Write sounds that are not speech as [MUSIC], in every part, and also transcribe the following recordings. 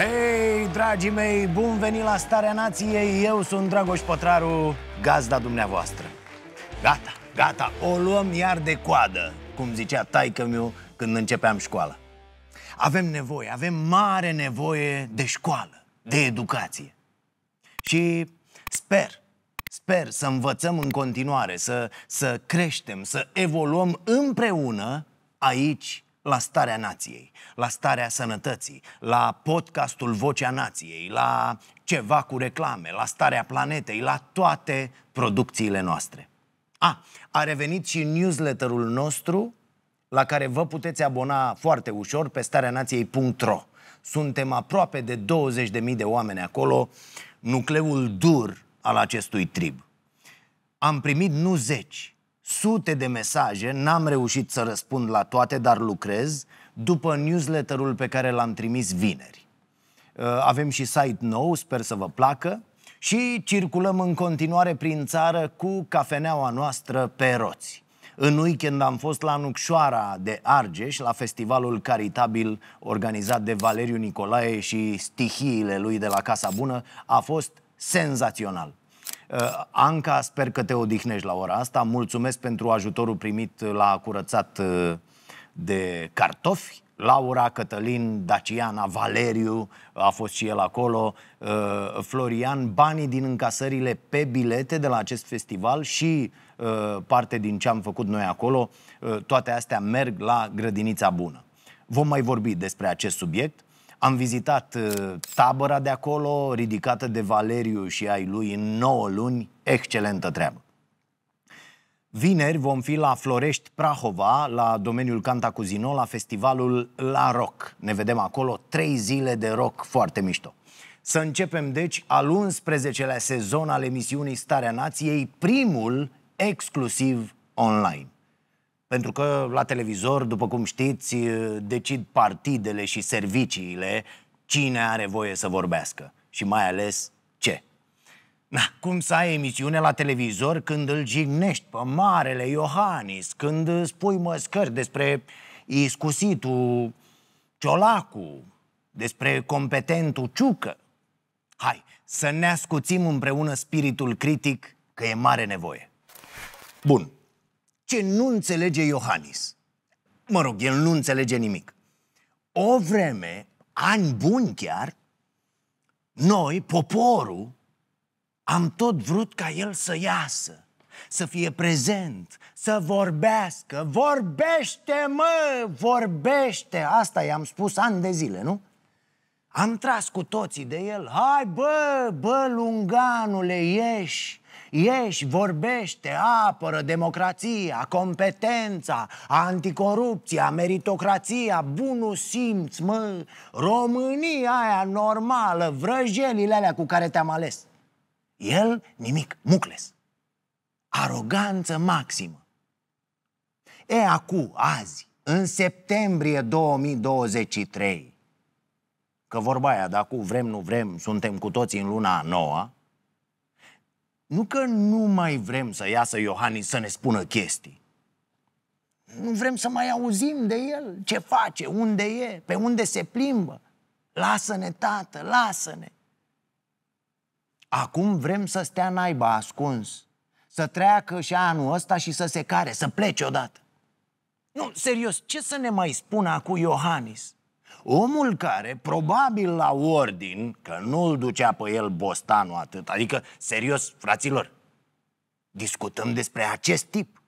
Hei, dragii mei, bun venit la Starea Nației Eu sunt Dragoș Pătraru, gazda dumneavoastră Gata, gata, o luăm iar de coadă Cum zicea taică meu când începeam școala Avem nevoie, avem mare nevoie de școală, de educație Și sper, sper să învățăm în continuare Să, să creștem, să evoluăm împreună aici la starea nației, la starea sănătății, la podcastul Vocea Nației, la ceva cu reclame, la starea planetei, la toate producțiile noastre. A, a revenit și newsletterul nostru la care vă puteți abona foarte ușor pe stareanației.ro. Suntem aproape de 20.000 de oameni acolo, nucleul dur al acestui trib. Am primit nu zeci, sute de mesaje, n-am reușit să răspund la toate, dar lucrez, după newsletterul pe care l-am trimis vineri. Uh, avem și site nou, sper să vă placă, și circulăm în continuare prin țară cu cafeneaua noastră pe roți. În weekend am fost la Nucșoara de Argeș, la festivalul caritabil organizat de Valeriu Nicolae și stihiile lui de la Casa Bună. A fost senzațional. Uh, Anca, sper că te odihnești la ora asta. Mulțumesc pentru ajutorul primit la curățat uh, de cartofi. Laura, Cătălin, Daciana, Valeriu a fost și el acolo, uh, Florian, banii din încasările pe bilete de la acest festival și parte din ce am făcut noi acolo, toate astea merg la grădinița bună. Vom mai vorbi despre acest subiect. Am vizitat uh, tabăra de acolo, ridicată de Valeriu și ai lui în 9 luni. Excelentă treabă! Vineri vom fi la Florești, Prahova, la domeniul Cuzino, la festivalul La Rock. Ne vedem acolo, trei zile de rock foarte mișto. Să începem, deci, al 11-lea sezon al emisiunii Starea Nației, primul exclusiv online. Pentru că la televizor, după cum știți, decid partidele și serviciile cine are voie să vorbească și mai ales ce. Na, cum să ai emisiune la televizor când îl jignești pe marele Iohannis, când spui măscări despre iscusitul Ciolacu, despre competentul Ciucă? Hai, să ne ascuțim împreună spiritul critic că e mare nevoie. Bun, ce nu înțelege Iohannis. Mă rog, el nu înțelege nimic. O vreme, ani buni chiar, noi, poporul, am tot vrut ca el să iasă, să fie prezent, să vorbească. Vorbește, mă! Vorbește! Asta i-am spus ani de zile, nu? Am tras cu toții de el. Hai, bă, bă, lunganule, ieși! Ieși, vorbește, apără democrația, competența, anticorupția, meritocrația, bunul simț, mă, România aia normală, vrăjelile alea cu care te-am ales. El nimic, mucles. Aroganță maximă. E acu, azi, în septembrie 2023, că vorba aia, dacă vrem, nu vrem, suntem cu toții în luna a noua, nu că nu mai vrem să iasă Iohannis să ne spună chestii. Nu vrem să mai auzim de el. Ce face? Unde e? Pe unde se plimbă? Lasă-ne, tată, lasă-ne. Acum vrem să stea naiba ascuns, să treacă și anul ăsta și să se care, să plece odată. Nu, serios, ce să ne mai spună acum Iohannis? Omul care, probabil la ordin, că nu-l ducea pe el bostanul atât, adică, serios, fraților, discutăm despre acest tip.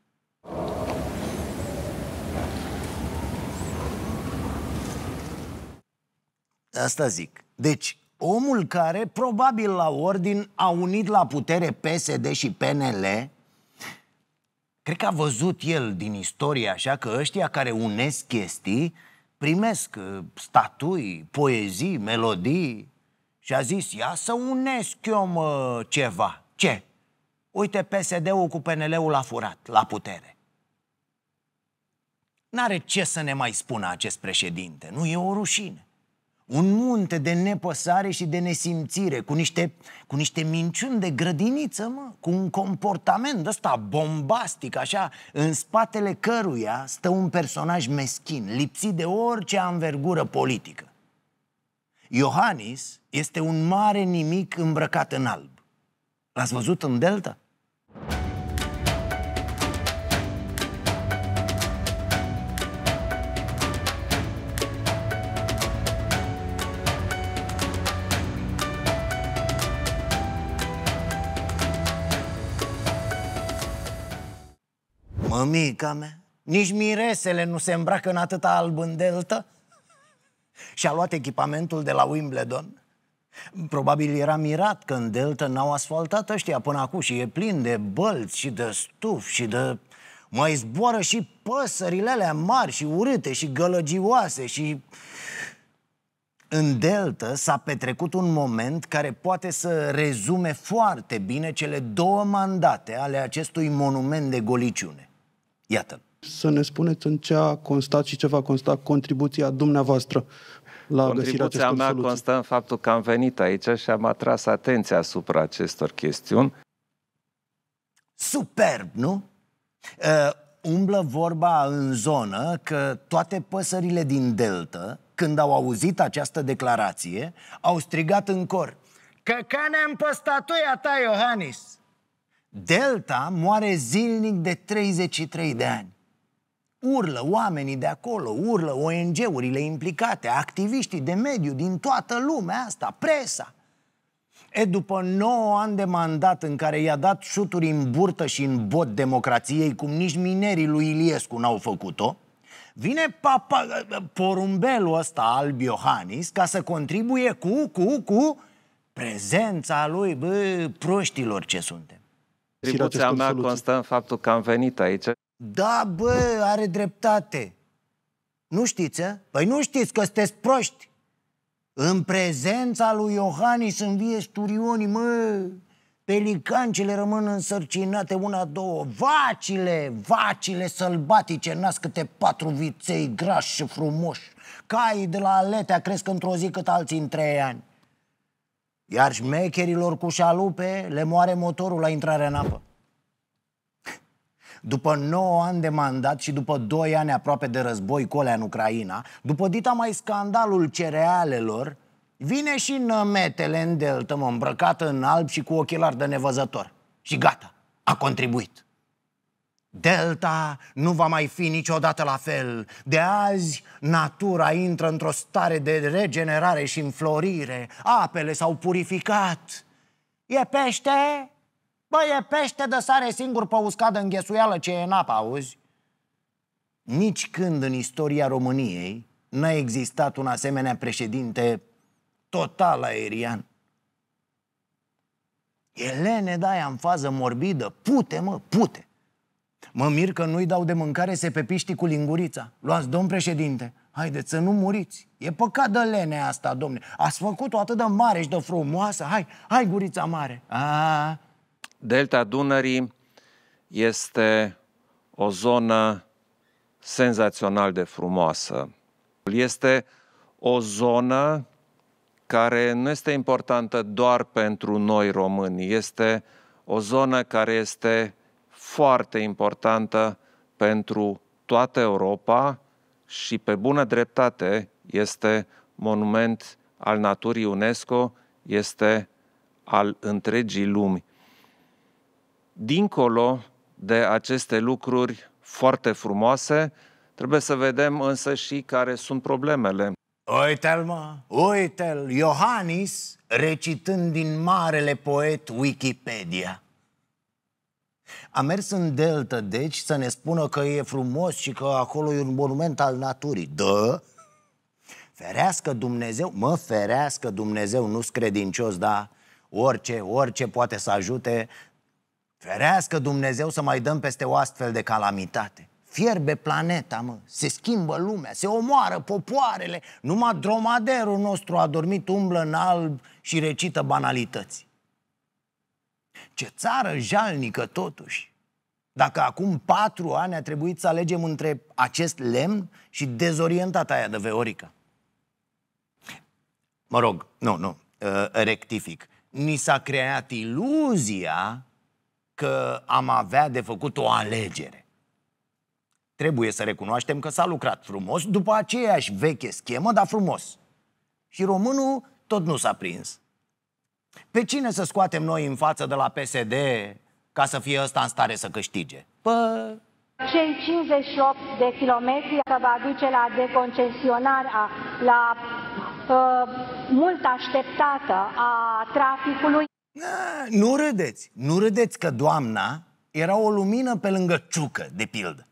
Asta zic. Deci, omul care, probabil la ordin, a unit la putere PSD și PNL, cred că a văzut el din istorie așa că ăștia care unesc chestii primesc uh, statui, poezii, melodii și a zis, ia să unesc eu mă, ceva. Ce? Uite, PSD-ul cu PNL-ul a furat la putere. N-are ce să ne mai spună acest președinte, nu e o rușine un munte de nepăsare și de nesimțire, cu niște, cu niște minciuni de grădiniță, mă, cu un comportament ăsta bombastic, așa, în spatele căruia stă un personaj meschin, lipsit de orice anvergură politică. Iohannis este un mare nimic îmbrăcat în alb. L-ați văzut în Delta? Mămica mea, nici miresele nu se îmbracă în atâta alb în delta. Și-a luat echipamentul de la Wimbledon. Probabil era mirat că în delta n-au asfaltat ăștia până acum și e plin de bălți și de stuf și de... Mai zboară și păsările alea mari și urâte și gălăgioase și... În delta s-a petrecut un moment care poate să rezume foarte bine cele două mandate ale acestui monument de goliciune iată Să ne spuneți în ce a constat și ce va consta contribuția dumneavoastră la Contribuția găsirea mea soluții. constă în faptul că am venit aici și am atras atenția asupra acestor chestiuni. Superb, nu? Uh, umblă vorba în zonă că toate păsările din delta, când au auzit această declarație, au strigat în cor Căcanea în păstatuia ta, Iohannis! Delta moare zilnic de 33 de ani. Urlă oamenii de acolo, urlă ONG-urile implicate, activiștii de mediu din toată lumea asta, presa. E, după 9 ani de mandat în care i-a dat șuturi în burtă și în bot democrației, cum nici minerii lui Iliescu n-au făcut-o, vine papa, porumbelul ăsta al Iohannis ca să contribuie cu, cu, cu prezența lui, bă, proștilor ce suntem. Contribuția mea soluții. constă în faptul că am venit aici. Da, bă, are dreptate. Nu știți, a? Eh? Păi nu știți că sunteți proști. În prezența lui Iohannis vie sturionii, mă, pelicancele rămân însărcinate una, două, vacile, vacile sălbatice nasc câte patru viței grași și frumoși, caii de la aletea cresc într-o zi cât alții în trei ani. Iar șmecherilor cu șalupe le moare motorul la intrarea în apă. După 9 ani de mandat și după 2 ani aproape de război cu în Ucraina, după dita mai scandalul cerealelor, vine și nămetele în deltă, mă, îmbrăcată în alb și cu ochelari de nevăzător. Și gata, a contribuit. Delta nu va mai fi niciodată la fel. De azi, natura intră într-o stare de regenerare și înflorire. Apele s-au purificat. E pește? Bă, e pește de sare singur pe uscadă înghesuială ce e în apă, auzi? Nici când în istoria României n-a existat un asemenea președinte total aerian. Elene, da, în fază morbidă, pute, mă, pute. Mă mir că nu-i dau de mâncare se pepiști cu lingurița. Luați, domn președinte, haideți să nu muriți. E păcat de lene asta, domne. Ați făcut-o atât de mare și de frumoasă. Hai, hai, gurița mare. A. Delta Dunării este o zonă senzațional de frumoasă. Este o zonă care nu este importantă doar pentru noi români, este o zonă care este foarte importantă pentru toată Europa și pe bună dreptate este monument al naturii UNESCO, este al întregii lumi. Dincolo de aceste lucruri foarte frumoase, trebuie să vedem însă și care sunt problemele. Uite-l, mă, uite-l, Iohannis recitând din marele poet Wikipedia. A mers în Delta, deci, să ne spună că e frumos și că acolo e un monument al naturii. Da? Ferească Dumnezeu, mă ferească Dumnezeu, nu-s credincios, da? Orice, orice poate să ajute, ferească Dumnezeu să mai dăm peste o astfel de calamitate. Fierbe planeta, mă, se schimbă lumea, se omoară popoarele, numai dromaderul nostru a dormit, umblă în alb și recită banalități. Ce țară jalnică totuși! Dacă acum patru ani a trebuit să alegem între acest lemn și dezorientata aia de veorică. Mă rog, nu, nu, ă, rectific. Ni s-a creat iluzia că am avea de făcut o alegere. Trebuie să recunoaștem că s-a lucrat frumos, după aceeași veche schemă, dar frumos. Și românul tot nu s-a prins. Pe cine să scoatem noi în față de la PSD ca să fie ăsta în stare să câștige? Pă... Cei 58 de kilometri care va duce la deconcesionarea, la uh, mult așteptată a traficului. Nu râdeți, nu râdeți că doamna era o lumină pe lângă ciucă, de pildă.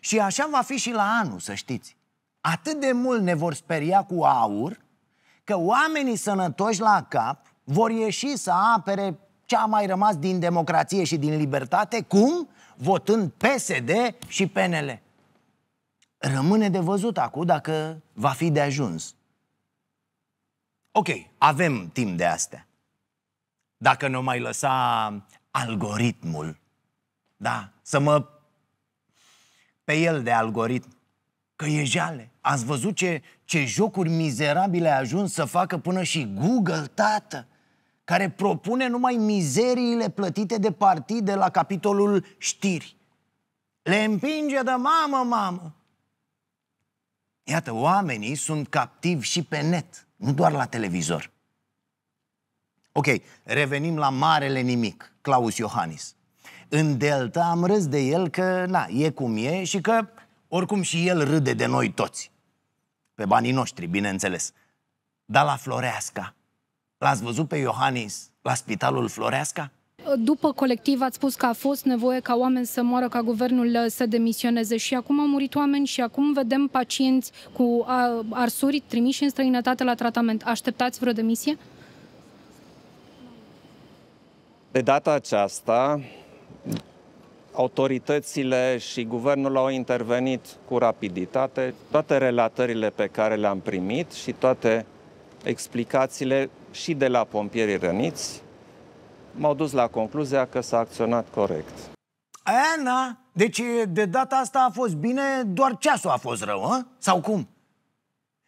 Și așa va fi și la anul, să știți. Atât de mult ne vor speria cu aur că oamenii sănătoși la cap vor ieși să apere ce a mai rămas din democrație și din libertate, cum? Votând PSD și PNL. Rămâne de văzut acum dacă va fi de ajuns. Ok, avem timp de astea. Dacă nu mai lăsa algoritmul, da, să mă pe el de algoritm că e jale. Ați văzut ce, ce jocuri mizerabile a ajuns să facă până și Google, tată, care propune numai mizeriile plătite de partide la capitolul știri. Le împinge de mamă, mamă. Iată, oamenii sunt captivi și pe net, nu doar la televizor. Ok, revenim la marele nimic, Claus Iohannis. În Delta am râs de el că, na, e cum e și că oricum și el râde de noi toți. Pe banii noștri, bineînțeles. Dar la Floreasca. L-ați văzut pe Iohannis la spitalul Floreasca? După colectiv ați spus că a fost nevoie ca oameni să moară, ca guvernul să demisioneze și acum au murit oameni și acum vedem pacienți cu arsuri trimiși în străinătate la tratament. Așteptați vreo demisie? De data aceasta, autoritățile și guvernul au intervenit cu rapiditate. Toate relatările pe care le-am primit și toate explicațiile și de la pompierii răniți m-au dus la concluzia că s-a acționat corect. Aia, na. Deci de data asta a fost bine, doar ceasul a fost rău, a? sau cum?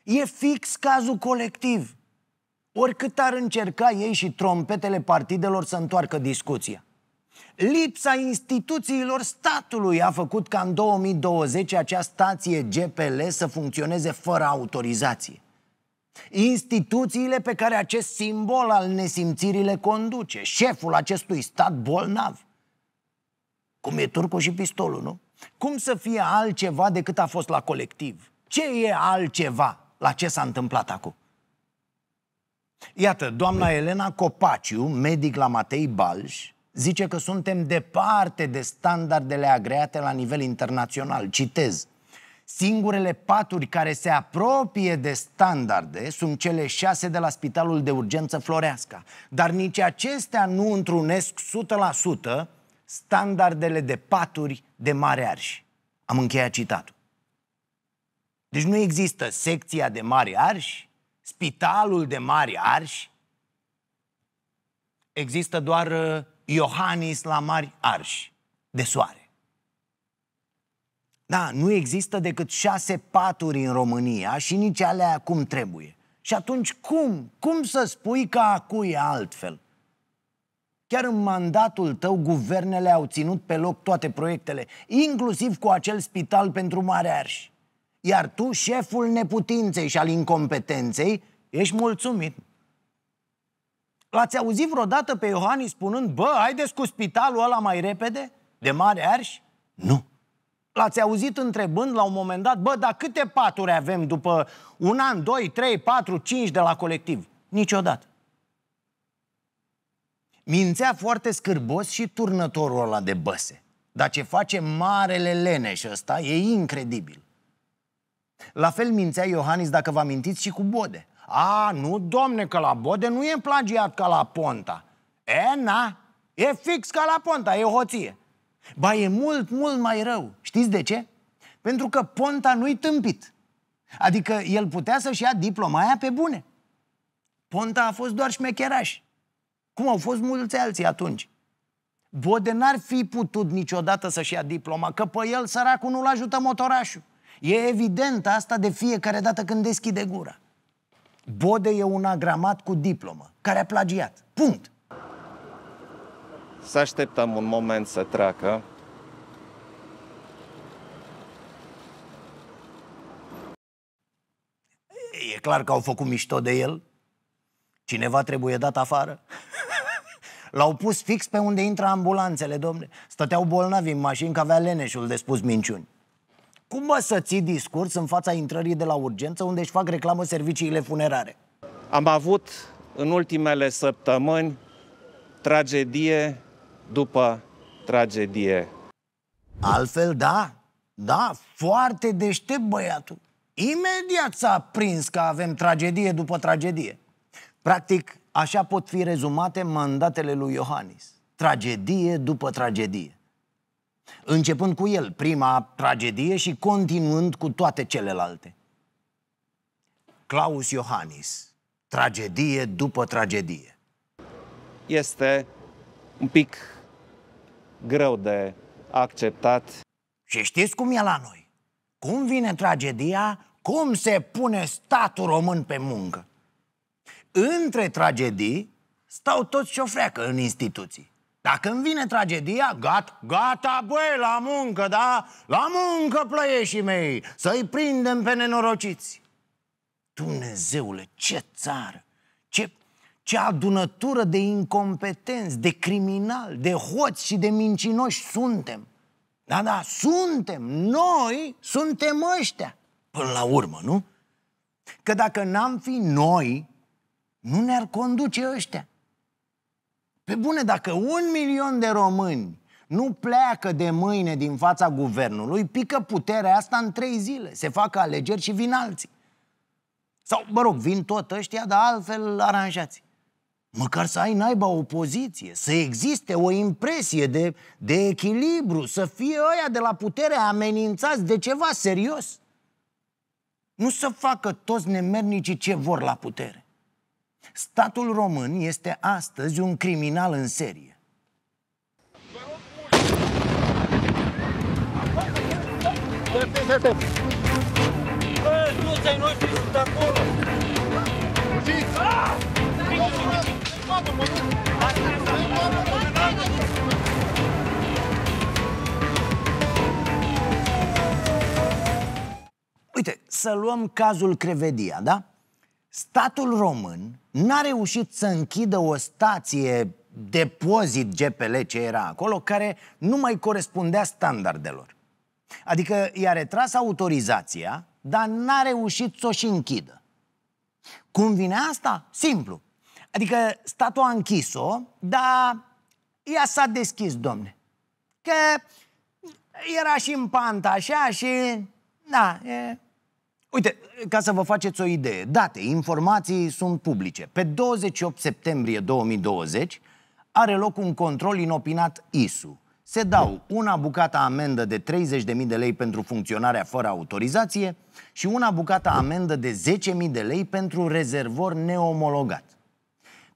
E fix cazul colectiv. Oricât ar încerca ei și trompetele partidelor să întoarcă discuția. Lipsa instituțiilor statului a făcut ca în 2020 acea stație GPL să funcționeze fără autorizație. Instituțiile pe care acest simbol al nesimțirii le conduce, șeful acestui stat bolnav. Cum e turcul și pistolul, nu? Cum să fie altceva decât a fost la colectiv? Ce e altceva la ce s-a întâmplat acum? Iată, doamna Elena Copaciu, medic la Matei Balș, zice că suntem departe de standardele agreate la nivel internațional. Citez. Singurele paturi care se apropie de standarde sunt cele șase de la Spitalul de Urgență Floreasca, dar nici acestea nu întrunesc 100% standardele de paturi de Mare Arș. Am încheiat citatul. Deci nu există secția de Mare arși, spitalul de Mare arși. există doar uh, Iohannis la mari arși de soare. Da, nu există decât șase paturi în România și nici alea cum trebuie. Și atunci cum? Cum să spui că acu e altfel? Chiar în mandatul tău, guvernele au ținut pe loc toate proiectele, inclusiv cu acel spital pentru Mare Arș. Iar tu, șeful neputinței și al incompetenței, ești mulțumit. L-ați auzit vreodată pe Iohannis spunând, bă, haideți cu spitalul ăla mai repede, de mare arși? Nu. L-ați auzit întrebând la un moment dat, bă, dar câte paturi avem după un an, doi, trei, patru, cinci de la colectiv? Niciodată. Mințea foarte scârbos și turnătorul ăla de băse. Dar ce face marele leneș ăsta e incredibil. La fel mințea Iohannis, dacă vă amintiți, și cu Bode. A, nu, domne, că la Bode nu e plagiat ca la Ponta. E, na, e fix ca la Ponta, e hoție. Ba, e mult, mult mai rău. Știți de ce? Pentru că Ponta nu-i tâmpit. Adică el putea să-și ia diploma aia pe bune. Ponta a fost doar șmecheraș. Cum au fost mulți alții atunci. Bode n-ar fi putut niciodată să-și ia diploma, că pe el săracul nu-l ajută motorașul. E evident asta de fiecare dată când deschide gura. Bode e un agramat cu diplomă, care a plagiat. Punct. Să așteptăm un moment să treacă. E clar că au făcut mișto de el. Cineva trebuie dat afară. [LAUGHS] L-au pus fix pe unde intră ambulanțele, domne. Stăteau bolnavi în mașini că avea leneșul de spus minciuni. Cum mă să ții discurs în fața intrării de la urgență unde își fac reclamă serviciile funerare? Am avut în ultimele săptămâni tragedie după tragedie. Altfel, da, da, foarte deștept băiatul. Imediat s-a prins că avem tragedie după tragedie. Practic, așa pot fi rezumate mandatele lui Iohannis. Tragedie după tragedie. Începând cu el, prima tragedie și continuând cu toate celelalte. Claus Iohannis, tragedie după tragedie. Este un pic greu de acceptat. Și știți cum e la noi? Cum vine tragedia, cum se pune statul român pe muncă? Între tragedii stau toți șofreacă în instituții. Dacă îmi vine tragedia, gat, gata, băi, la muncă, da? La muncă, plăieșii mei, să-i prindem pe nenorociți. Dumnezeule, ce țară, ce, ce adunătură de incompetenți, de criminali, de hoți și de mincinoși suntem. Da, da, suntem, noi suntem ăștia, până la urmă, nu? Că dacă n-am fi noi, nu ne-ar conduce ăștia. Pe bune, dacă un milion de români nu pleacă de mâine din fața guvernului, pică puterea asta în trei zile. Se fac alegeri și vin alții. Sau, mă rog, vin tot ăștia, dar altfel aranjați. Măcar să ai naiba opoziție, să existe o impresie de, de echilibru, să fie ăia de la putere amenințați de ceva serios. Nu să facă toți nemernicii ce vor la putere. Statul român este astăzi un criminal în serie. Uite, să luăm cazul Crevedia, da? Statul român n-a reușit să închidă o stație depozit GPL ce era acolo, care nu mai corespundea standardelor. Adică i-a retras autorizația, dar n-a reușit să o și închidă. Cum vine asta? Simplu. Adică statul a închis-o, dar ea s-a deschis, domne. Că era și în panta așa și... Da, e, Uite, ca să vă faceți o idee, date, informații sunt publice. Pe 28 septembrie 2020 are loc un control inopinat ISU. Se dau una bucată amendă de 30.000 de lei pentru funcționarea fără autorizație și una bucată amendă de 10.000 de lei pentru rezervor neomologat.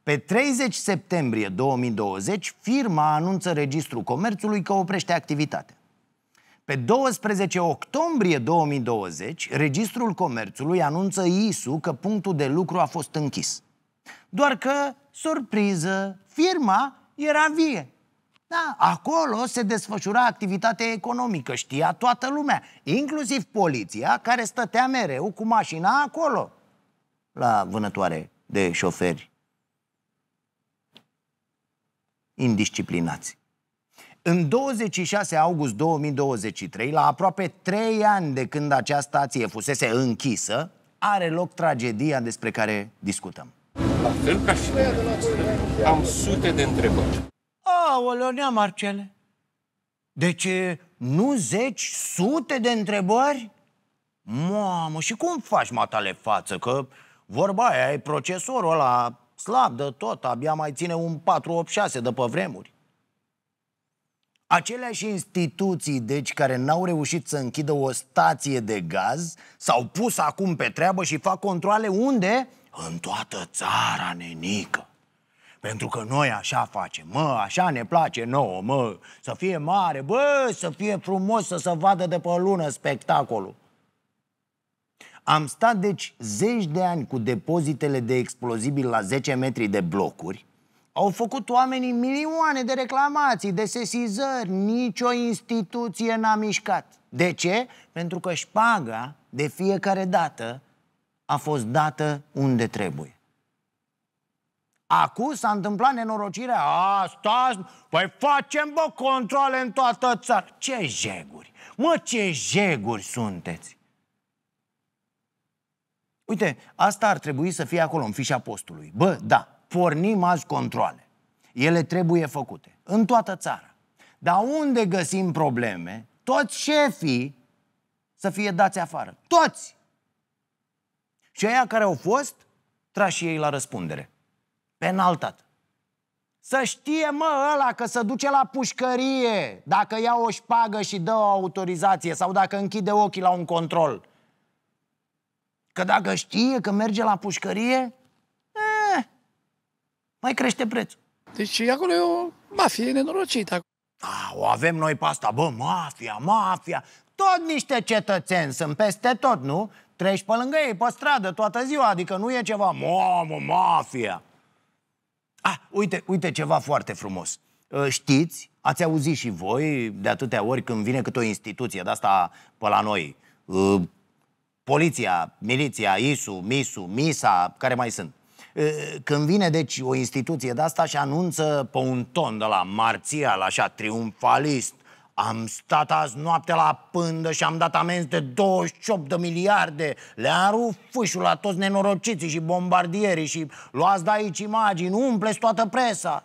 Pe 30 septembrie 2020, firma anunță Registrul Comerțului că oprește activitatea. Pe 12 octombrie 2020, Registrul Comerțului anunță ISU că punctul de lucru a fost închis. Doar că, surpriză, firma era vie. Da, acolo se desfășura activitatea economică, știa toată lumea, inclusiv poliția care stătea mereu cu mașina acolo, la vânătoare de șoferi indisciplinați. În 26 august 2023, la aproape 3 ani de când acea stație fusese închisă, are loc tragedia despre care discutăm. La fel ca și am sute de întrebări. Aoleo, nea Marcele, deci nu zeci, sute de întrebări? Mamă, și cum faci matale față? Că vorba aia e procesorul ăla slab de tot, abia mai ține un 486 de pe vremuri. Aceleași instituții, deci, care n-au reușit să închidă o stație de gaz, s-au pus acum pe treabă și fac controle unde? În toată țara, nenică. Pentru că noi așa facem, mă, așa ne place nouă, mă, să fie mare, bă, să fie frumos, să se vadă de pe lună spectacolul. Am stat, deci, zeci de ani cu depozitele de explozibil la 10 metri de blocuri, au făcut oamenii milioane de reclamații, de sesizări, nicio instituție n-a mișcat. De ce? Pentru că șpaga, de fiecare dată, a fost dată unde trebuie. Acum s-a întâmplat nenorocirea asta, păi facem, bă, controle în toată țara. Ce jeguri! Mă, ce jeguri sunteți! Uite, asta ar trebui să fie acolo, în fișa postului. Bă, da, pornim azi controle. Ele trebuie făcute în toată țara. Dar unde găsim probleme, toți șefii să fie dați afară. Toți! Și aia care au fost, trași ei la răspundere. Penaltat. Să știe, mă, ăla că se duce la pușcărie dacă ia o șpagă și dă o autorizație sau dacă închide ochii la un control. Că dacă știe că merge la pușcărie, mai crește prețul. Deci acolo e o mafie nenorocită. A, o avem noi pe asta, bă, mafia, mafia. Tot niște cetățeni sunt peste tot, nu? Treci pe lângă ei, pe stradă, toată ziua, adică nu e ceva, mamă, mafia. Ah, uite, uite ceva foarte frumos. Ă, știți, ați auzit și voi de atâtea ori când vine câte o instituție de asta pe la noi. Ă, poliția, miliția, ISU, MISU, MISA, care mai sunt. Când vine, deci, o instituție de asta și anunță pe un ton de la marțial, așa, triumfalist, am stat azi noapte la pândă și am dat amenzi de 28 de miliarde Le-am rupt fâșul la toți nenorociții și bombardierii Și luați de aici imagini, umpleți toată presa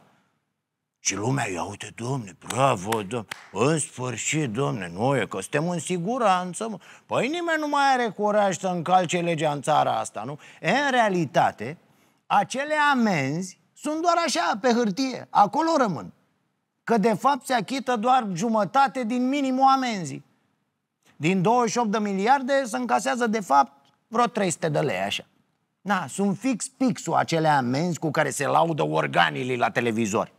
și lumea, ia uite, domne, bravo, domne, în sfârșit, domne, noi că suntem în siguranță. Mă. Păi nimeni nu mai are curaj să încalce legea în țara asta, nu? E, în realitate, acele amenzi sunt doar așa, pe hârtie. Acolo rămân. Că de fapt se achită doar jumătate din minimul amenzii. Din 28 de miliarde se încasează de fapt vreo 300 de lei așa. Na, sunt fix pixul acele amenzi cu care se laudă organii la televizor.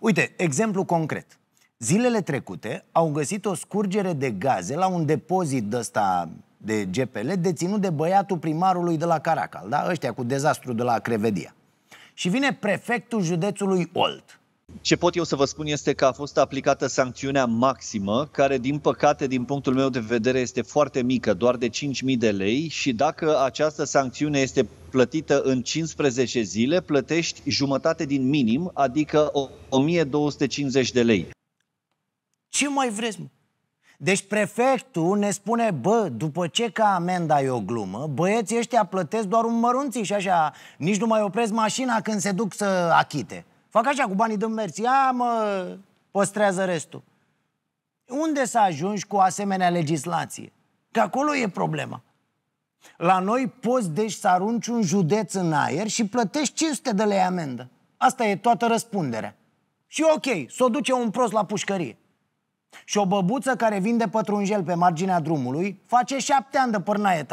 Uite, exemplu concret. Zilele trecute au găsit o scurgere de gaze la un depozit de ăsta de GPL, deținut de băiatul primarului de la Caracal, da? ăștia cu dezastru de la Crevedia. Și vine prefectul județului Olt. Ce pot eu să vă spun este că a fost aplicată sancțiunea maximă, care din păcate, din punctul meu de vedere, este foarte mică, doar de 5.000 de lei și dacă această sancțiune este plătită în 15 zile, plătești jumătate din minim, adică 1.250 de lei. Ce mai vreți, mă? Deci prefectul ne spune, bă, după ce ca amenda e o glumă, băieții ăștia plătesc doar un mărunții și așa, nici nu mai opresc mașina când se duc să achite. Fac așa cu banii din mersi, ia mă, păstrează restul. Unde să ajungi cu asemenea legislație? Că acolo e problema. La noi poți deci să arunci un județ în aer și plătești 500 de lei amendă. Asta e toată răspunderea. Și ok, să o duce un prost la pușcărie. Și o băbuță care vinde pătrunjel pe marginea drumului face șapte ani de pârnaie,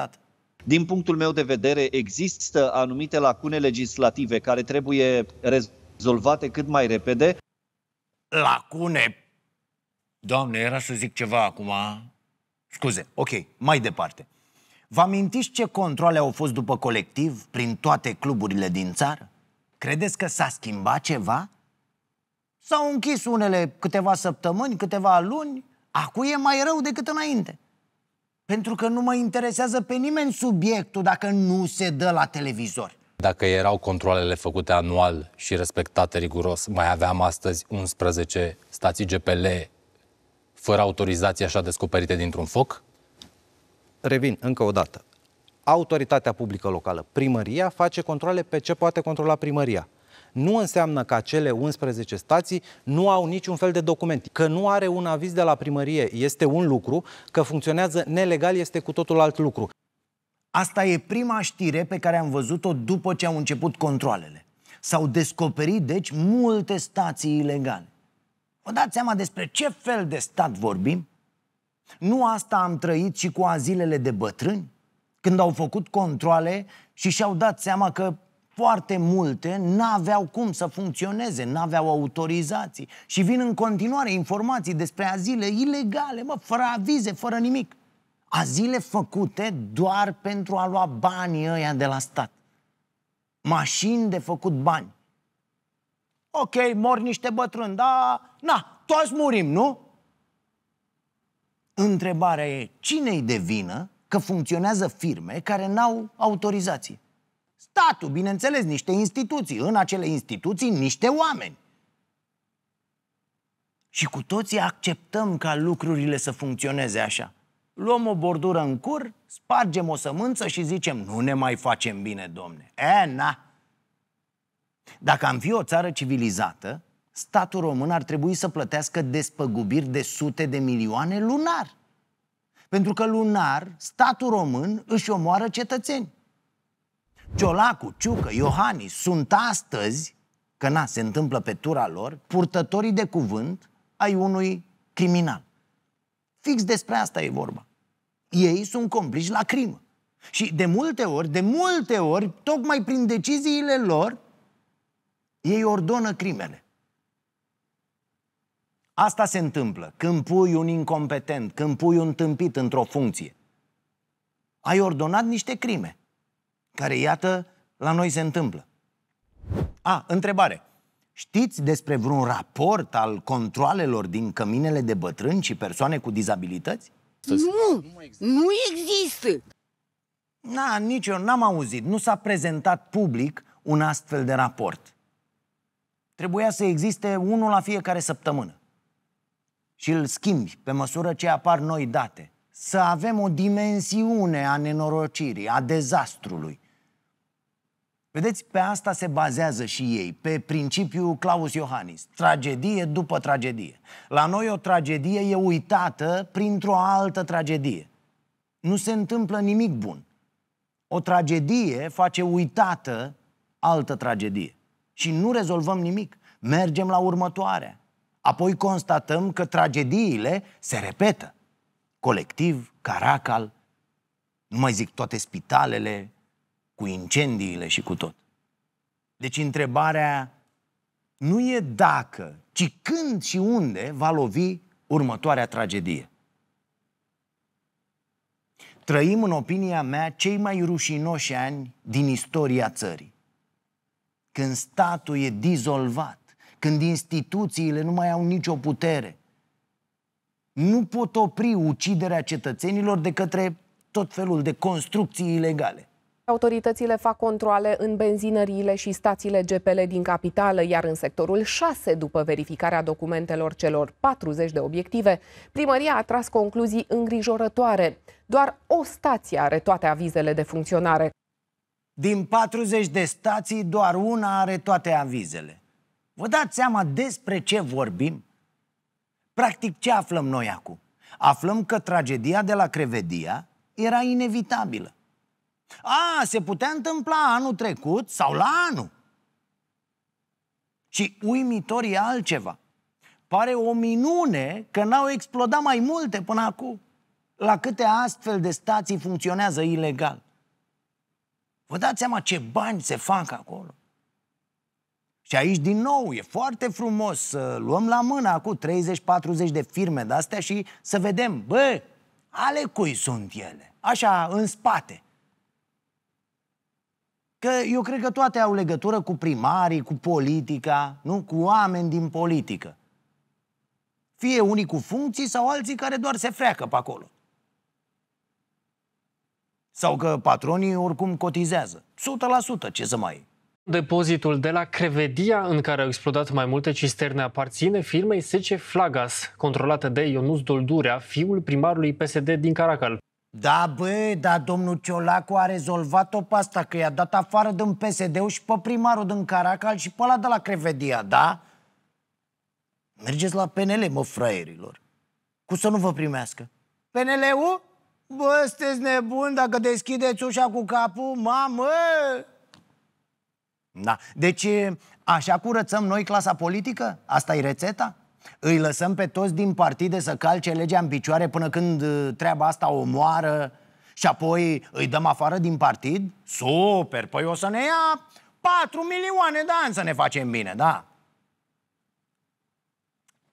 Din punctul meu de vedere, există anumite lacune legislative care trebuie rezolvate cât mai repede. Lacune? Doamne, era să zic ceva acum. Scuze, ok, mai departe. Vă amintiți ce controle au fost după colectiv prin toate cluburile din țară? Credeți că s-a schimbat ceva? S-au închis unele câteva săptămâni, câteva luni, acum e mai rău decât înainte. Pentru că nu mă interesează pe nimeni subiectul dacă nu se dă la televizor. Dacă erau controlele făcute anual și respectate riguros, mai aveam astăzi 11 stații GPL fără autorizație așa descoperite dintr-un foc? Revin încă o dată. Autoritatea publică locală, primăria, face controle pe ce poate controla primăria nu înseamnă că acele 11 stații nu au niciun fel de document. Că nu are un aviz de la primărie este un lucru, că funcționează nelegal este cu totul alt lucru. Asta e prima știre pe care am văzut-o după ce au început controlele. S-au descoperit, deci, multe stații ilegale. Vă dați seama despre ce fel de stat vorbim? Nu asta am trăit și cu azilele de bătrâni? Când au făcut controle și și-au dat seama că foarte multe n-aveau cum să funcționeze, n-aveau autorizații și vin în continuare informații despre azile ilegale, mă, fără avize, fără nimic. Azile făcute doar pentru a lua banii ăia de la stat. Mașini de făcut bani. Ok, mor niște bătrâni, dar na, toți murim, nu? Întrebarea e, cine-i devină că funcționează firme care n-au autorizații? Statul, bineînțeles, niște instituții, în acele instituții niște oameni. Și cu toții acceptăm ca lucrurile să funcționeze așa. Luăm o bordură în cur, spargem o sămânță și zicem nu ne mai facem bine, domne. E, na! Dacă am fi o țară civilizată, statul român ar trebui să plătească despăgubiri de sute de milioane lunar. Pentru că lunar, statul român își omoară cetățeni. Ciolacu, Ciucă, Iohannis sunt astăzi, că na, se întâmplă pe tura lor, purtătorii de cuvânt ai unui criminal. Fix despre asta e vorba. Ei sunt complici la crimă. Și de multe ori, de multe ori, tocmai prin deciziile lor, ei ordonă crimele. Asta se întâmplă când pui un incompetent, când pui un tâmpit într-o funcție. Ai ordonat niște crime care, iată, la noi se întâmplă. A, întrebare. Știți despre vreun raport al controalelor din căminele de bătrâni și persoane cu dizabilități? Nu, nu există. Na, nici eu n-am auzit. Nu s-a prezentat public un astfel de raport. Trebuia să existe unul la fiecare săptămână. Și îl schimbi pe măsură ce apar noi date. Să avem o dimensiune a nenorocirii, a dezastrului. Vedeți, pe asta se bazează și ei, pe principiul Claus Iohannis. Tragedie după tragedie. La noi o tragedie e uitată printr-o altă tragedie. Nu se întâmplă nimic bun. O tragedie face uitată altă tragedie. Și nu rezolvăm nimic. Mergem la următoarea. Apoi constatăm că tragediile se repetă. Colectiv, Caracal, nu mai zic toate spitalele, cu incendiile și cu tot. Deci întrebarea nu e dacă, ci când și unde va lovi următoarea tragedie. Trăim, în opinia mea, cei mai rușinoși ani din istoria țării. Când statul e dizolvat, când instituțiile nu mai au nicio putere, nu pot opri uciderea cetățenilor de către tot felul de construcții ilegale. Autoritățile fac controle în benzinăriile și stațiile GPL din capitală, iar în sectorul 6, după verificarea documentelor celor 40 de obiective, primăria a tras concluzii îngrijorătoare. Doar o stație are toate avizele de funcționare. Din 40 de stații, doar una are toate avizele. Vă dați seama despre ce vorbim? Practic, ce aflăm noi acum? Aflăm că tragedia de la Crevedia era inevitabilă. A, se putea întâmpla anul trecut sau la anul. Și uimitor e altceva. Pare o minune că n-au explodat mai multe până acum. La câte astfel de stații funcționează ilegal. Vă dați seama ce bani se fac acolo. Și aici, din nou, e foarte frumos să luăm la mână acum 30-40 de firme de astea și să vedem, bă, ale cui sunt ele? Așa, în spate. Că eu cred că toate au legătură cu primarii, cu politica, nu? Cu oameni din politică. Fie unii cu funcții sau alții care doar se freacă pe acolo. Sau că patronii oricum cotizează. 100%, ce să mai Depozitul de la Crevedia, în care au explodat mai multe cisterne, aparține firmei Sece Flagas, controlată de Ionuț Doldurea, fiul primarului PSD din Caracal. Da, bă, dar domnul Ciolacu a rezolvat-o pe asta, că i-a dat afară din PSD-ul și pe primarul din Caracal și pe ăla de la Crevedia, da? Mergeți la PNL, mă, fraierilor. cu să nu vă primească? PNL-ul? Bă, sunteți nebuni dacă deschideți ușa cu capul, mamă! Da, deci așa curățăm noi clasa politică? Asta e rețeta? Îi lăsăm pe toți din partide să calce legea în picioare până când uh, treaba asta o moară și apoi îi dăm afară din partid? Super, păi o să ne ia 4 milioane de da, ani să ne facem bine, da?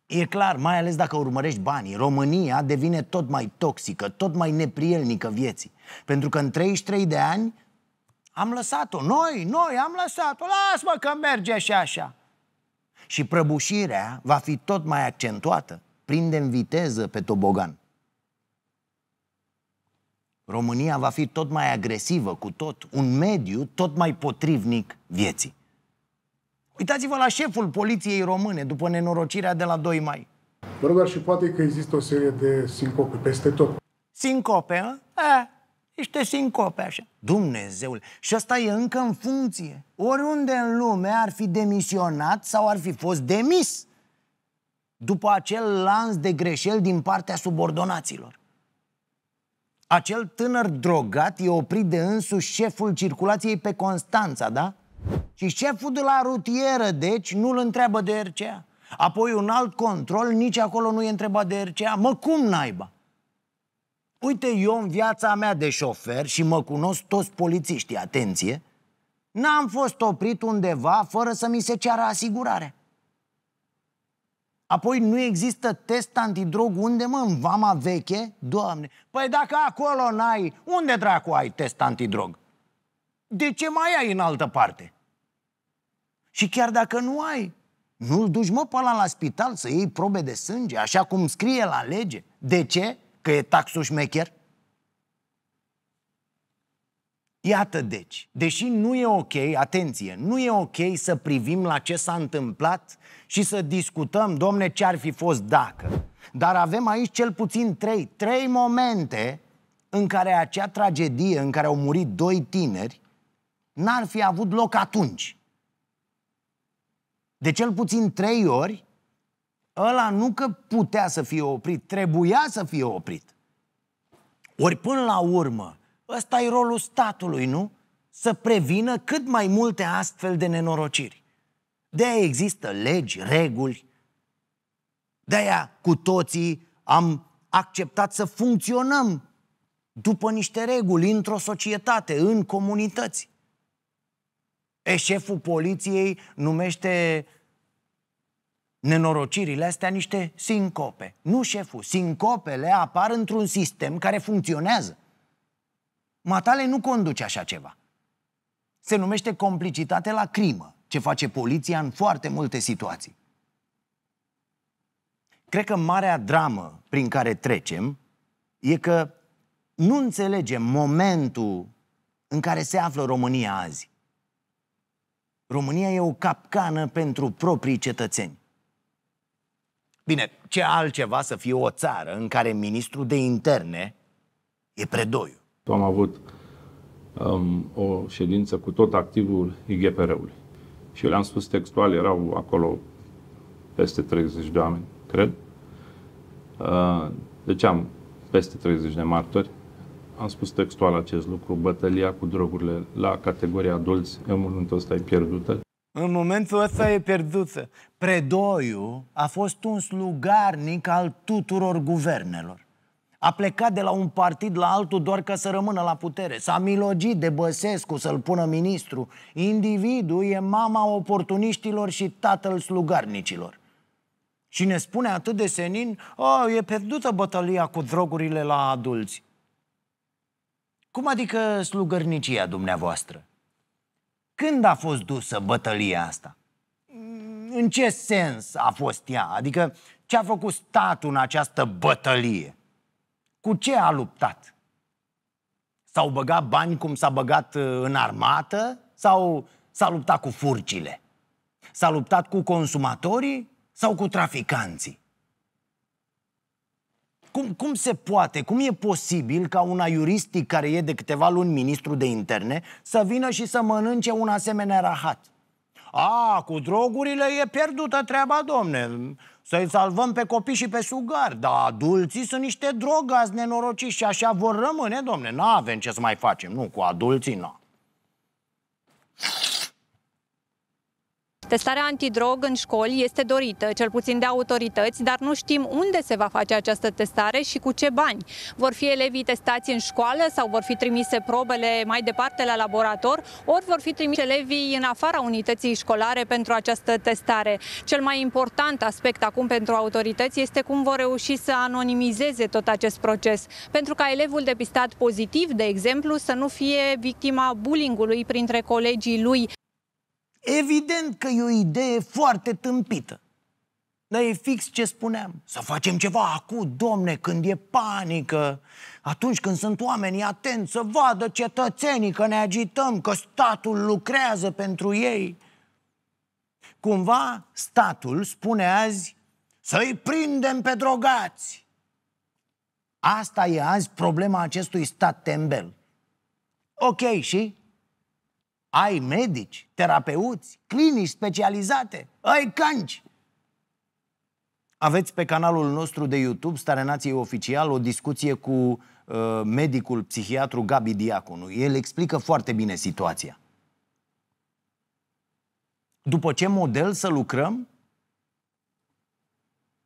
E clar, mai ales dacă urmărești banii, România devine tot mai toxică, tot mai neprielnică vieții. Pentru că în 33 de ani am lăsat-o, noi, noi am lăsat-o, las mă că merge și așa și prăbușirea va fi tot mai accentuată. prindem viteză pe tobogan. România va fi tot mai agresivă cu tot, un mediu tot mai potrivnic vieții. Uitați-vă la șeful poliției române după nenorocirea de la 2 mai. Bă, dar și poate că există o serie de sincope peste tot. Sincope, a eh, niște sincope așa. Dumnezeule! Și asta e încă în funcție. Oriunde în lume ar fi demisionat sau ar fi fost demis după acel lanț de greșeli din partea subordonaților. Acel tânăr drogat e oprit de însuși șeful circulației pe Constanța, da? Și șeful de la rutieră, deci, nu-l întreabă de RCA. Apoi un alt control, nici acolo nu e întrebat de RCA. Mă, cum naiba? Uite, eu în viața mea de șofer și mă cunosc toți polițiștii, atenție, n-am fost oprit undeva fără să mi se ceară asigurare. Apoi nu există test antidrog unde, mă, în vama veche? Doamne, păi dacă acolo n-ai, unde dracu ai test antidrog? De ce mai ai în altă parte? Și chiar dacă nu ai, nu-l duci, mă, pe la spital să iei probe de sânge, așa cum scrie la lege. De ce? că e taxul șmecher? Iată deci, deși nu e ok, atenție, nu e ok să privim la ce s-a întâmplat și să discutăm, domne, ce ar fi fost dacă. Dar avem aici cel puțin trei, trei momente în care acea tragedie în care au murit doi tineri n-ar fi avut loc atunci. De cel puțin trei ori ăla nu că putea să fie oprit, trebuia să fie oprit. Ori până la urmă, ăsta e rolul statului, nu? Să prevină cât mai multe astfel de nenorociri. De-aia există legi, reguli. De-aia cu toții am acceptat să funcționăm după niște reguli, într-o societate, în comunități. E, șeful poliției numește nenorocirile astea niște sincope. Nu, șeful, sincopele apar într-un sistem care funcționează. Matale nu conduce așa ceva. Se numește complicitate la crimă, ce face poliția în foarte multe situații. Cred că marea dramă prin care trecem e că nu înțelegem momentul în care se află România azi. România e o capcană pentru proprii cetățeni. Bine, ce altceva să fie o țară în care ministrul de interne e predoiu? Am avut um, o ședință cu tot activul IGPR-ului și le-am spus textual, erau acolo peste 30 de oameni, cred. Uh, deci am peste 30 de martori. Am spus textual acest lucru, bătălia cu drogurile la categoria adulți, în momentul ăsta e pierdută. În momentul ăsta e pierdută. Predoiu a fost un slugarnic al tuturor guvernelor. A plecat de la un partid la altul doar ca să rămână la putere. S-a milogit de Băsescu să-l pună ministru. Individul e mama oportuniștilor și tatăl slugarnicilor. Și ne spune atât de senin, oh, e pierdută bătălia cu drogurile la adulți. Cum adică slugărnicia dumneavoastră? Când a fost dusă bătălia asta? În ce sens a fost ea? Adică ce a făcut statul în această bătălie? Cu ce a luptat? S-au băgat bani cum s-a băgat uh, în armată? Sau s-a luptat cu furcile? S-a luptat cu consumatorii sau cu traficanții? Cum, cum se poate, cum e posibil ca un aiuristic care e de câteva luni ministru de interne să vină și să mănânce un asemenea rahat? A, cu drogurile e pierdută treaba, domne. Să-i salvăm pe copii și pe sugari, dar adulții sunt niște drogați nenorociți și așa vor rămâne, domne. Nu avem ce să mai facem, nu, cu adulții, nu. Testarea antidrog în școli este dorită, cel puțin de autorități, dar nu știm unde se va face această testare și cu ce bani. Vor fi elevii testați în școală sau vor fi trimise probele mai departe la laborator, ori vor fi trimise elevii în afara unității școlare pentru această testare. Cel mai important aspect acum pentru autorități este cum vor reuși să anonimizeze tot acest proces, pentru ca elevul depistat pozitiv, de exemplu, să nu fie victima bullying-ului printre colegii lui. Evident că e o idee foarte tâmpită. Dar e fix ce spuneam. Să facem ceva acum, domne, când e panică, atunci când sunt oamenii atenți, să vadă cetățenii că ne agităm, că statul lucrează pentru ei. Cumva statul spune azi să-i prindem pe drogați. Asta e azi problema acestui stat tembel. Ok, și ai medici, terapeuți, clinici specializate, ai canci. Aveți pe canalul nostru de YouTube, Starea Nației Oficial, o discuție cu uh, medicul psihiatru Gabi Diaconu. El explică foarte bine situația. După ce model să lucrăm?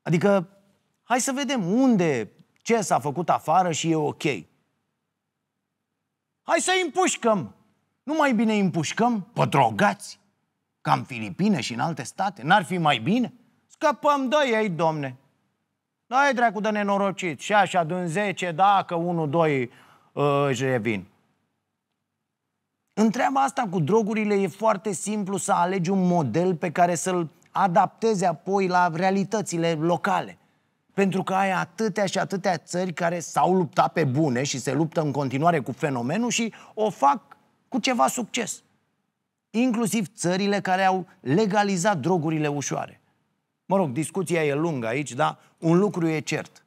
Adică, hai să vedem unde, ce s-a făcut afară și e ok. Hai să îi împușcăm! Nu mai bine îi împușcăm pe drogați? Ca în Filipine și în alte state? N-ar fi mai bine? Scăpăm de ei, domne! Da, e dracu de nenorocit. Și așa, din 10, dacă 1, 2 uh, își revin. Întreaba asta cu drogurile e foarte simplu să alegi un model pe care să-l adapteze apoi la realitățile locale. Pentru că ai atâtea și atâtea țări care s-au luptat pe bune și se luptă în continuare cu fenomenul și o fac cu ceva succes. Inclusiv țările care au legalizat drogurile ușoare. Mă rog, discuția e lungă aici, dar un lucru e cert.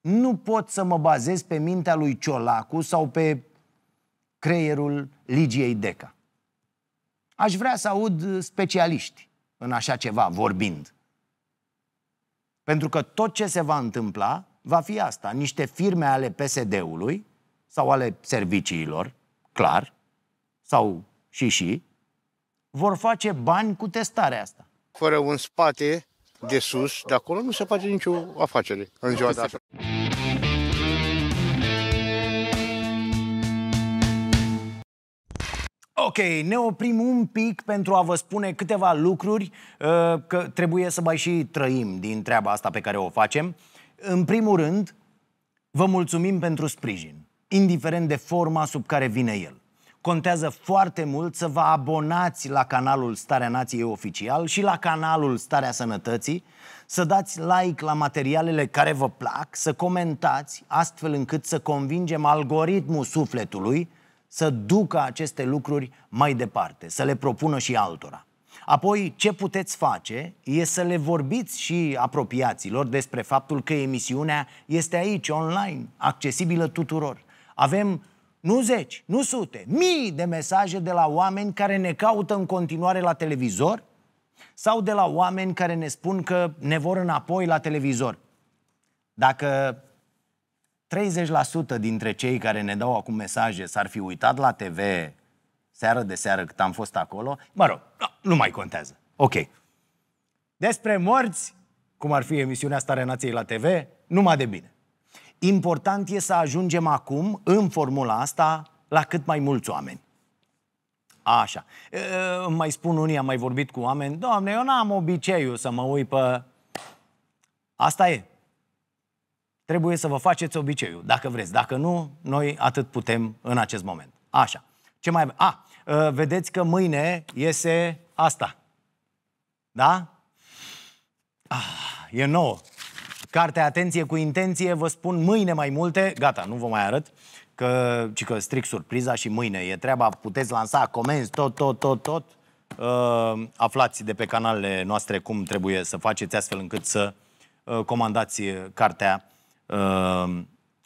Nu pot să mă bazez pe mintea lui Ciolacu sau pe creierul Ligiei Deca. Aș vrea să aud specialiști în așa ceva vorbind. Pentru că tot ce se va întâmpla va fi asta, niște firme ale PSD-ului sau ale serviciilor, clar, sau și și, vor face bani cu testarea asta. Fără un spate de sus, de acolo nu se face nicio afacere în ziua de Ok, ne oprim un pic pentru a vă spune câteva lucruri uh, că trebuie să mai și trăim din treaba asta pe care o facem. În primul rând, vă mulțumim pentru sprijin indiferent de forma sub care vine el. Contează foarte mult să vă abonați la canalul Starea Nației oficial și la canalul Starea Sănătății, să dați like la materialele care vă plac, să comentați, astfel încât să convingem algoritmul sufletului să ducă aceste lucruri mai departe, să le propună și altora. Apoi, ce puteți face e să le vorbiți și apropiaților despre faptul că emisiunea este aici, online, accesibilă tuturor. Avem nu zeci, nu sute, mii de mesaje de la oameni care ne caută în continuare la televizor sau de la oameni care ne spun că ne vor înapoi la televizor. Dacă 30% dintre cei care ne dau acum mesaje s-ar fi uitat la TV seară de seară cât am fost acolo, mă rog, nu mai contează. Ok. Despre morți, cum ar fi emisiunea Starea Nației la TV, numai de bine. Important e să ajungem acum, în formula asta, la cât mai mulți oameni. Așa. E, mai spun unii, am mai vorbit cu oameni, Doamne, eu n-am obiceiul să mă uit pe... Asta e. Trebuie să vă faceți obiceiul, dacă vreți. Dacă nu, noi atât putem în acest moment. Așa. Ce mai... A, vedeți că mâine iese asta. Da? Ah, e nouă. Cartea Atenție cu intenție, vă spun mâine mai multe, gata, nu vă mai arăt, că, ci că stric surpriza și mâine e treaba, puteți lansa comenzi, tot, tot, tot, tot. Uh, aflați de pe canalele noastre cum trebuie să faceți astfel încât să uh, comandați cartea uh,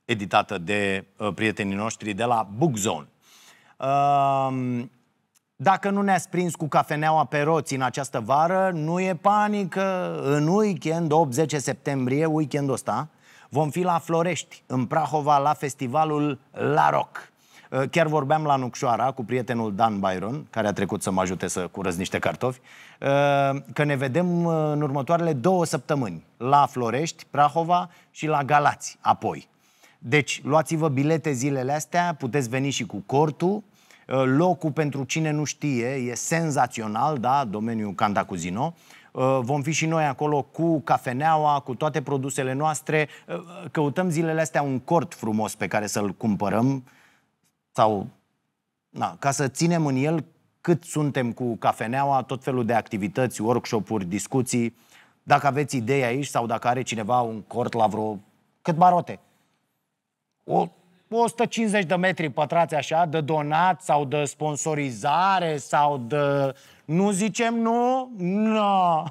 editată de uh, prietenii noștri de la Bookzone. Uh, dacă nu ne-ați prins cu cafeneaua pe roți în această vară, nu e panică. În weekend, 8-10 septembrie, weekendul ăsta, vom fi la Florești, în Prahova, la festivalul La Rock. Ă, chiar vorbeam la Nucșoara cu prietenul Dan Byron, care a trecut să mă ajute să curăț niște cartofi, ă, că ne vedem ă, în următoarele două săptămâni, la Florești, Prahova și la Galați, apoi. Deci, luați-vă bilete zilele astea, puteți veni și cu cortul, Uh, locul pentru cine nu știe e senzațional, da, domeniul Cantacuzino. Uh, vom fi și noi acolo cu cafeneaua, cu toate produsele noastre. Uh, căutăm zilele astea un cort frumos pe care să-l cumpărăm sau na, ca să ținem în el cât suntem cu cafeneaua, tot felul de activități, workshop-uri, discuții. Dacă aveți idei aici sau dacă are cineva un cort la vreo cât barote. O 150 de metri pătrați așa, de donat sau de sponsorizare sau de... Nu zicem nu? Nu! No.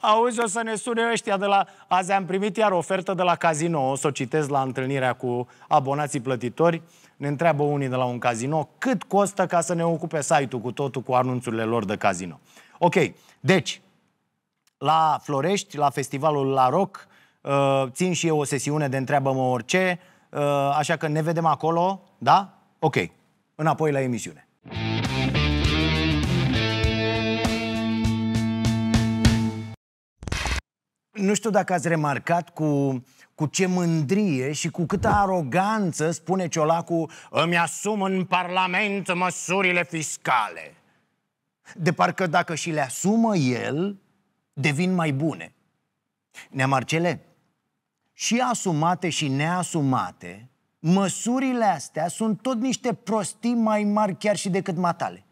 Auzi, o să ne sune ăștia de la... Azi am primit iar ofertă de la casino, o să o citesc la întâlnirea cu abonații plătitori. Ne întreabă unii de la un casino cât costă ca să ne ocupe site-ul cu totul cu anunțurile lor de casino. Ok, deci, la Florești, la festivalul La Rock, Uh, țin și eu o sesiune de întreabă-mă orice, uh, așa că ne vedem acolo, da? Ok, înapoi la emisiune. Nu știu dacă ați remarcat cu, cu ce mândrie și cu câtă aroganță spune Ciolacu Îmi asum în Parlament măsurile fiscale. De parcă dacă și le asumă el, devin mai bune. Nea Marcele, și asumate și neasumate, măsurile astea sunt tot niște prostii mai mari chiar și decât matale.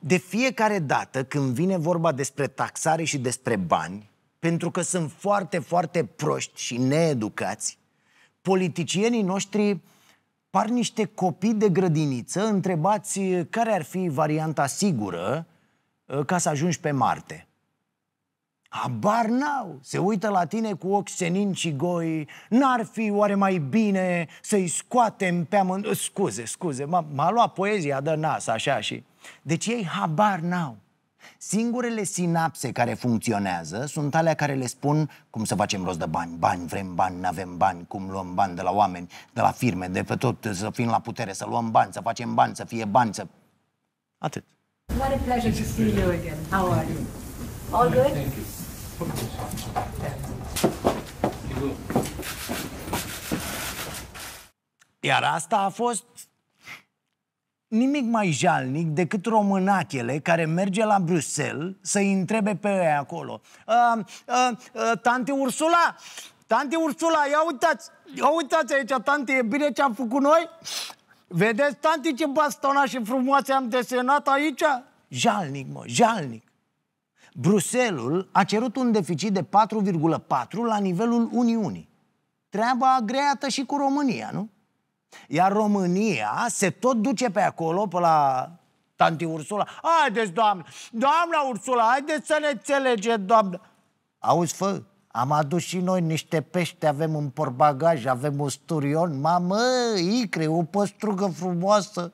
De fiecare dată când vine vorba despre taxare și despre bani, pentru că sunt foarte, foarte proști și needucați, politicienii noștri par niște copii de grădiniță întrebați care ar fi varianta sigură uh, ca să ajungi pe Marte. Abar n-au. Se uită la tine cu ochi senin și goi. N-ar fi oare mai bine să-i scoatem pe amând... Scuze, scuze, m-a luat poezia de nas, așa și... Deci ei habar n-au. Singurele sinapse care funcționează sunt alea care le spun cum să facem rost de bani, bani, vrem bani, nu avem bani, cum luăm bani de la oameni, de la firme, de pe tot, să fim la putere, să luăm bani, să facem bani, să fie bani, să... Atât. What a pleasure to see you again. How are you? All good? Thank you. Iar asta a fost nimic mai jalnic decât românachele care merge la Bruxelles să-i întrebe pe ei acolo. A, a, a, tante Ursula, tante Ursula, ia uitați, ia uitați aici, tante, e bine ce am făcut noi? Vedeți, tante, ce bastonașe frumoase am desenat aici? Jalnic, mă, jalnic. Bruselul a cerut un deficit de 4,4 la nivelul Uniunii. Treaba agreată și cu România, nu? Iar România se tot duce pe acolo, pe la tanti Ursula. Haideți, doamnă! Doamna Ursula, haideți să ne înțelege, doamnă! Auzi, fă, am adus și noi niște pește, avem un porbagaj, avem un sturion, mamă, icre, o păstrugă frumoasă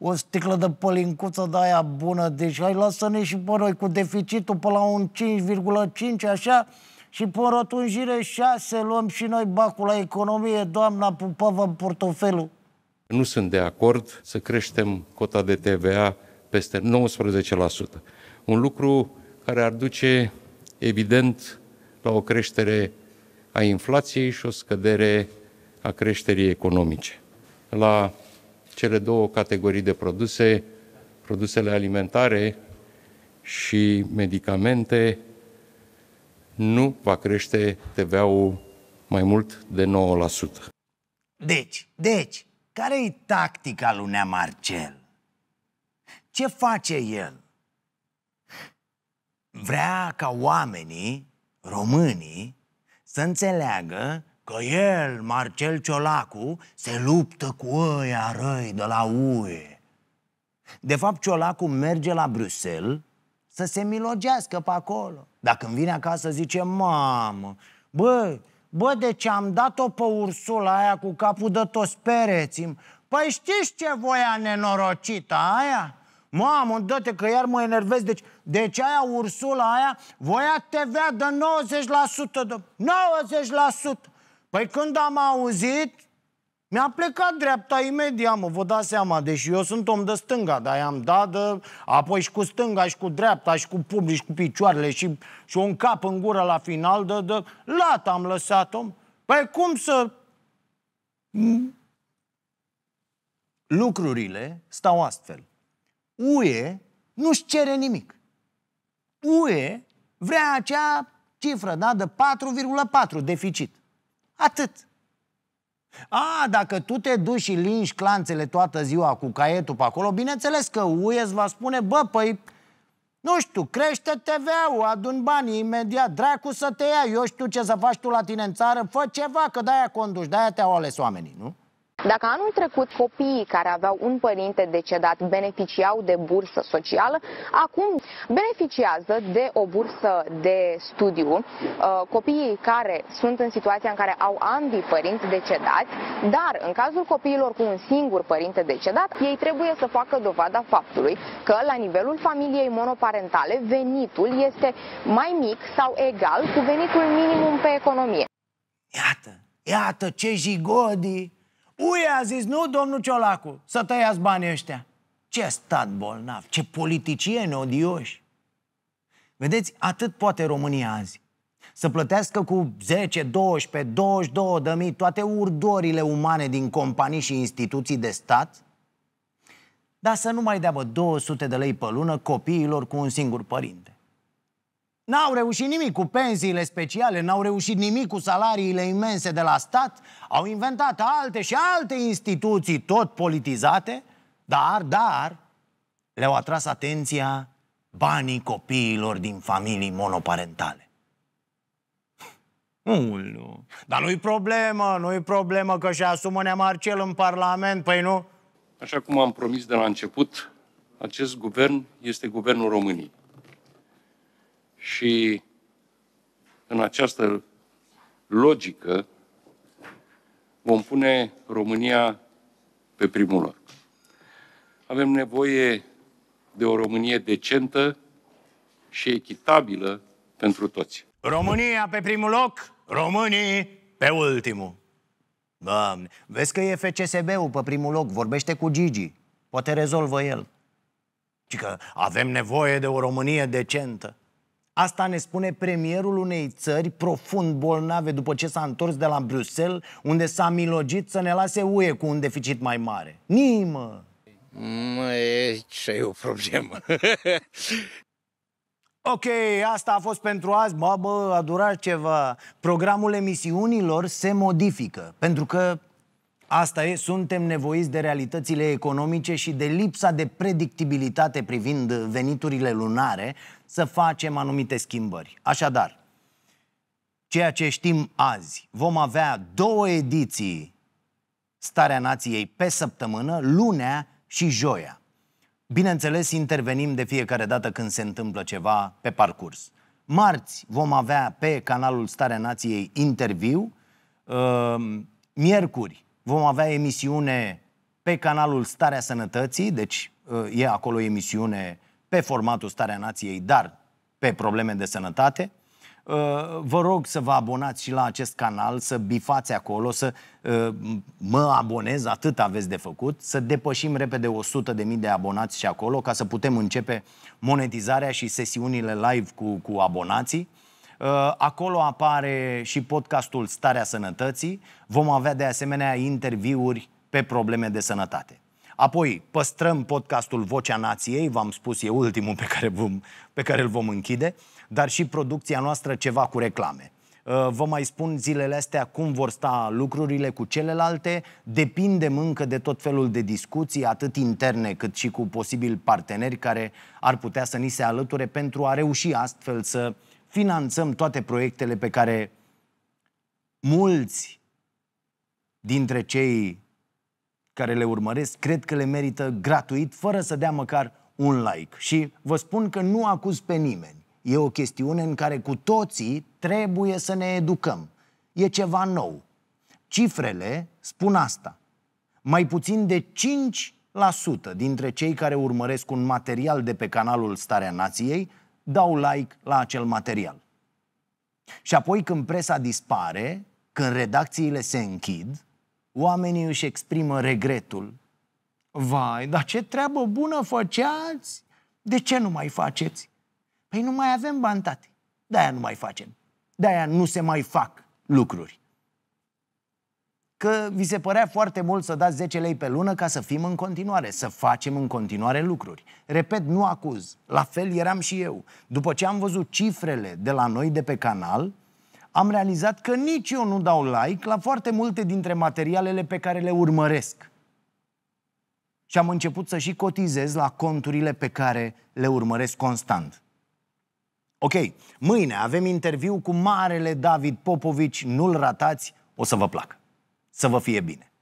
o sticlă de pălincuță de aia bună, deci hai lasă-ne și pe noi cu deficitul pe la un 5,5 așa și pe rotunjire 6 luăm și noi bacul la economie, doamna pupăvă în portofelul. Nu sunt de acord să creștem cota de TVA peste 19%. Un lucru care ar duce, evident, la o creștere a inflației și o scădere a creșterii economice. La cele două categorii de produse, produsele alimentare și medicamente, nu va crește TVA-ul mai mult de 9%. Deci, deci, care e tactica lui Nea Marcel? Ce face el? Vrea ca oamenii, românii, să înțeleagă că el, Marcel Ciolacu, se luptă cu ăia răi de la UE. De fapt, Ciolacu merge la Bruxelles să se milogească pe acolo. Dacă îmi vine acasă, zice, mamă, bă, bă, de ce am dat-o pe Ursula aia cu capul de toți pereții. Păi știți ce voia nenorocită aia? Mamă, dă că iar mă enervez. Deci, deci aia, Ursula aia, voia TVA de 90%. De... 90%! Păi când am auzit, mi-a plecat dreapta imediat, mă, vă dați seama, deși eu sunt om de stânga, dar i-am dat de... apoi și cu stânga, și cu dreapta, și cu public, și cu picioarele, și, și un cap în gură la final, de, de... lat am lăsat-o. Păi cum să... Lucrurile stau astfel. UE nu-și cere nimic. UE vrea acea cifră, da, de 4,4 deficit. Atât. A, dacă tu te duci și linși clanțele toată ziua cu caietul pe acolo, bineînțeles că UE va spune, bă, păi, nu știu, crește tv ul adun banii imediat, dracu să te ia, eu știu ce să faci tu la tine în țară, fă ceva, că de-aia conduci, de-aia te-au ales oamenii, nu? Dacă anul trecut copiii care aveau un părinte decedat beneficiau de bursă socială, acum beneficiază de o bursă de studiu. Uh, copiii care sunt în situația în care au ambii părinți decedați, dar în cazul copiilor cu un singur părinte decedat, ei trebuie să facă dovada faptului că la nivelul familiei monoparentale venitul este mai mic sau egal cu venitul minimum pe economie. Iată, iată ce jigodii! Uia a zis, nu, domnul Ciolacu, să tăiați banii ăștia. Ce stat bolnav, ce politicieni odioși. Vedeți, atât poate România azi. Să plătească cu 10, 12, 22 de mii toate urdorile umane din companii și instituții de stat, dar să nu mai dea, bă, 200 de lei pe lună copiilor cu un singur părinte. N-au reușit nimic cu pensiile speciale, n-au reușit nimic cu salariile imense de la stat, au inventat alte și alte instituții tot politizate, dar, dar, le-au atras atenția banii copiilor din familii monoparentale. Ulu. Dar nu-i problemă, nu-i problemă că și asumă Nea Marcel în Parlament, păi nu? Așa cum am promis de la început, acest guvern este guvernul României. Și în această logică vom pune România pe primul loc. Avem nevoie de o Românie decentă și echitabilă pentru toți. România pe primul loc, românii pe ultimul. Doamne, vezi că e FCSB-ul pe primul loc, vorbește cu Gigi, poate rezolvă el. Și că avem nevoie de o Românie decentă. Asta ne spune premierul unei țări profund bolnave după ce s-a întors de la Bruxelles, unde s-a milogit să ne lase UE cu un deficit mai mare. Nimă! Mă, e ce e o problemă. [LAUGHS] Ok, asta a fost pentru azi. Bă, bă, a durat ceva. Programul emisiunilor se modifică, pentru că Asta e, suntem nevoiți de realitățile economice și de lipsa de predictibilitate privind veniturile lunare să facem anumite schimbări. Așadar, ceea ce știm azi, vom avea două ediții Starea Nației pe săptămână, lunea și joia. Bineînțeles, intervenim de fiecare dată când se întâmplă ceva pe parcurs. Marți vom avea pe canalul Starea Nației interviu, ehm, miercuri Vom avea emisiune pe canalul Starea Sănătății, deci e acolo emisiune pe formatul Starea Nației, dar pe probleme de sănătate. Vă rog să vă abonați și la acest canal, să bifați acolo, să mă abonez, atât aveți de făcut, să depășim repede 100.000 de abonați și acolo ca să putem începe monetizarea și sesiunile live cu, cu abonații. Uh, acolo apare și podcastul Starea Sănătății. Vom avea de asemenea interviuri pe probleme de sănătate. Apoi păstrăm podcastul Vocea Nației, v-am spus, e ultimul pe care, vom, pe care îl vom închide, dar și producția noastră ceva cu reclame. Uh, vă mai spun zilele astea cum vor sta lucrurile cu celelalte. Depindem încă de tot felul de discuții, atât interne cât și cu posibil parteneri care ar putea să ni se alăture pentru a reuși astfel să uh, finanțăm toate proiectele pe care mulți dintre cei care le urmăresc cred că le merită gratuit, fără să dea măcar un like. Și vă spun că nu acuz pe nimeni. E o chestiune în care cu toții trebuie să ne educăm. E ceva nou. Cifrele spun asta. Mai puțin de 5% dintre cei care urmăresc un material de pe canalul Starea Nației dau like la acel material. Și apoi când presa dispare, când redacțiile se închid, oamenii își exprimă regretul. Vai, dar ce treabă bună făceați! De ce nu mai faceți? Păi nu mai avem bani, tati. De-aia nu mai facem. De-aia nu se mai fac lucruri că vi se părea foarte mult să dați 10 lei pe lună ca să fim în continuare, să facem în continuare lucruri. Repet, nu acuz. La fel eram și eu. După ce am văzut cifrele de la noi de pe canal, am realizat că nici eu nu dau like la foarte multe dintre materialele pe care le urmăresc. Și am început să și cotizez la conturile pe care le urmăresc constant. Ok, mâine avem interviu cu marele David Popovici, nu-l ratați, o să vă placă. Să vă fie bine!